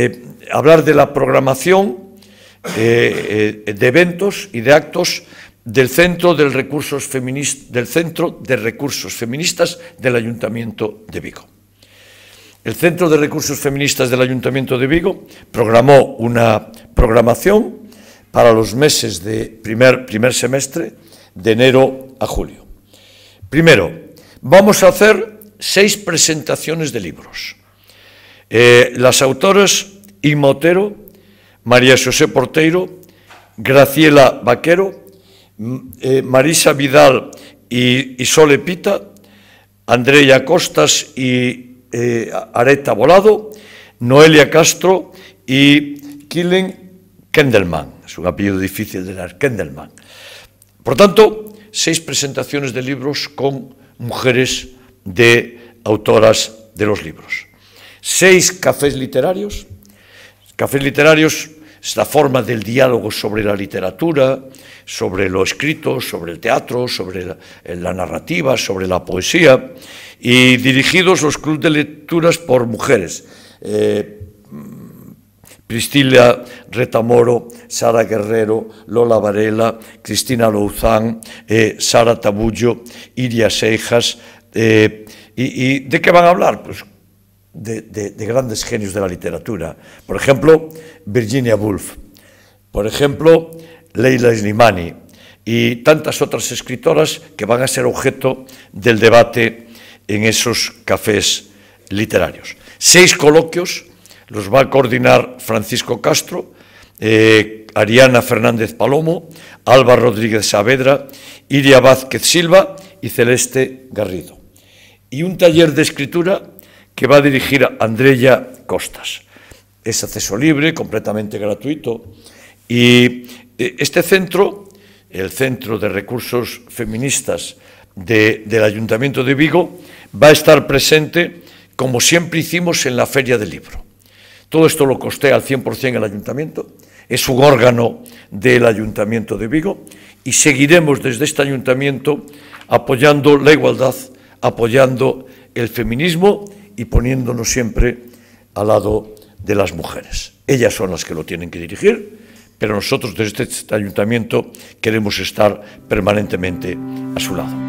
Eh, hablar de la programación eh, eh, de eventos y de actos del Centro, Recursos del Centro de Recursos Feministas del Ayuntamiento de Vigo. El Centro de Recursos Feministas del Ayuntamiento de Vigo programó una programación para los meses de primer, primer semestre, de enero a julio. Primero, vamos a hacer seis presentaciones de libros. Eh, las autoras Imotero, María José Porteiro, Graciela Vaquero, eh, Marisa Vidal y, Sole Pita, Andrea Costas y eh, Areta Volado, Noelia Castro y Killen Kendelman. Es un apellido difícil de leer, Kendelman. Por tanto, seis presentaciones de libros con mujeres de autoras de los libros seis cafés literarios. Cafés literarios es la forma del diálogo sobre la literatura, sobre lo escrito, sobre el teatro, sobre la, narrativa, sobre la poesía, y dirigidos los clubes de lecturas por mujeres. Eh, Retamoro, Sara Guerrero, Lola Varela, Cristina Louzán, eh, Sara Tabullo, Iria Seijas. Eh, y, y, de qué van a hablar? Pues de, grandes genios de la literatura. Por ejemplo, Virginia Woolf. Por ejemplo, Leila Slimani. Y tantas otras escritoras que van a ser objeto del debate en esos cafés literarios. Seis coloquios los va a coordinar Francisco Castro, eh, Ariana Fernández Palomo, Alba Rodríguez Saavedra, Iria Vázquez Silva y Celeste Garrido. Y un taller de escritura que va a dirigir a Andrea Costas. Es acceso libre, completamente gratuito. Y eh, este centro, el Centro de Recursos Feministas del Ayuntamiento de Vigo, va a estar presente, como siempre hicimos, en la Feria del Libro. Todo esto lo costea al 100% el Ayuntamiento, es un órgano del Ayuntamiento de Vigo y seguiremos desde este Ayuntamiento apoyando la igualdad, apoyando el feminismo y poniéndonos siempre al lado de las mujeres. Ellas son las que lo tienen que dirigir, pero nosotros desde este ayuntamiento queremos estar permanentemente a su lado.